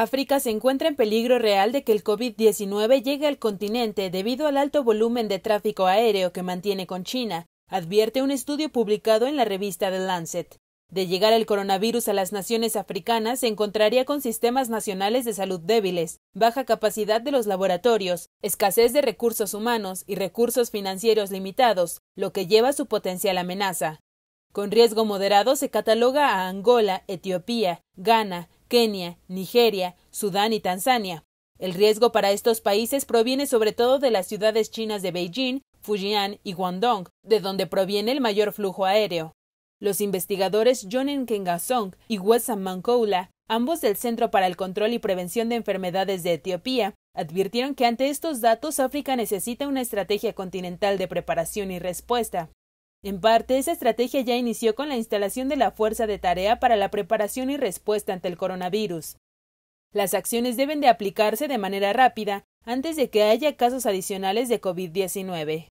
África se encuentra en peligro real de que el COVID-19 llegue al continente debido al alto volumen de tráfico aéreo que mantiene con China, advierte un estudio publicado en la revista The Lancet. De llegar el coronavirus a las naciones africanas, se encontraría con sistemas nacionales de salud débiles, baja capacidad de los laboratorios, escasez de recursos humanos y recursos financieros limitados, lo que lleva a su potencial amenaza. Con riesgo moderado se cataloga a Angola, Etiopía, Ghana, Kenia, Nigeria, Sudán y Tanzania. El riesgo para estos países proviene sobre todo de las ciudades chinas de Beijing, Fujian y Guangdong, de donde proviene el mayor flujo aéreo. Los investigadores Jonen Kengasong y Wessam Mankoula, ambos del Centro para el Control y Prevención de Enfermedades de Etiopía, advirtieron que ante estos datos África necesita una estrategia continental de preparación y respuesta. En parte, esa estrategia ya inició con la instalación de la fuerza de tarea para la preparación y respuesta ante el coronavirus. Las acciones deben de aplicarse de manera rápida antes de que haya casos adicionales de COVID-19.